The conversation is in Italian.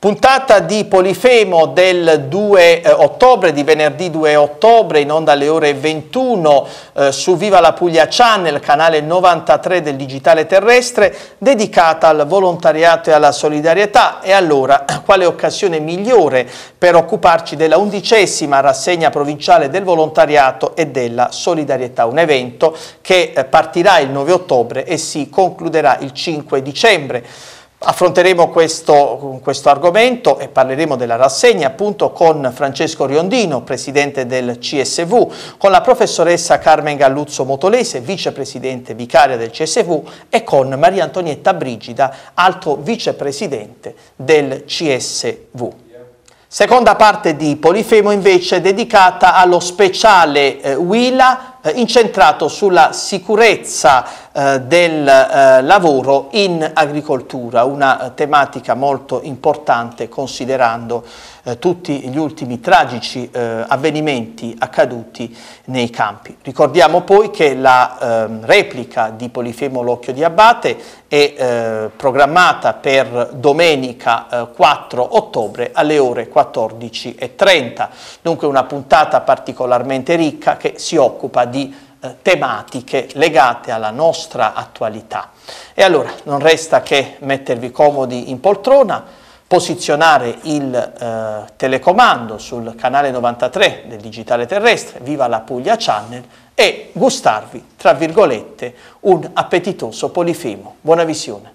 Puntata di Polifemo del 2 eh, ottobre, di venerdì 2 ottobre, in onda alle ore 21 eh, su Viva la Puglia Channel, canale 93 del Digitale Terrestre, dedicata al volontariato e alla solidarietà. E allora, quale occasione migliore per occuparci della undicesima rassegna provinciale del volontariato e della solidarietà? Un evento che eh, partirà il 9 ottobre e si concluderà il 5 dicembre. Affronteremo questo, questo, argomento e parleremo della rassegna appunto con Francesco Riondino, presidente del CSV, con la professoressa Carmen Galluzzo Motolese, vicepresidente vicaria del CSV e con Maria Antonietta Brigida, altro vicepresidente del CSV. Seconda parte di Polifemo invece dedicata allo speciale eh, Willa eh, incentrato sulla sicurezza eh, del eh, lavoro in agricoltura, una tematica molto importante considerando eh, tutti gli ultimi tragici eh, avvenimenti accaduti nei campi. Ricordiamo poi che la ehm, replica di Polifemo L'Occhio di Abate è eh, programmata per domenica 4 ottobre alle ore 14.30, dunque una puntata particolarmente ricca che si occupa di eh, tematiche legate alla nostra attualità. E allora non resta che mettervi comodi in poltrona, posizionare il eh, telecomando sul canale 93 del digitale terrestre, viva la Puglia Channel, e gustarvi, tra virgolette, un appetitoso polifemo. Buona visione.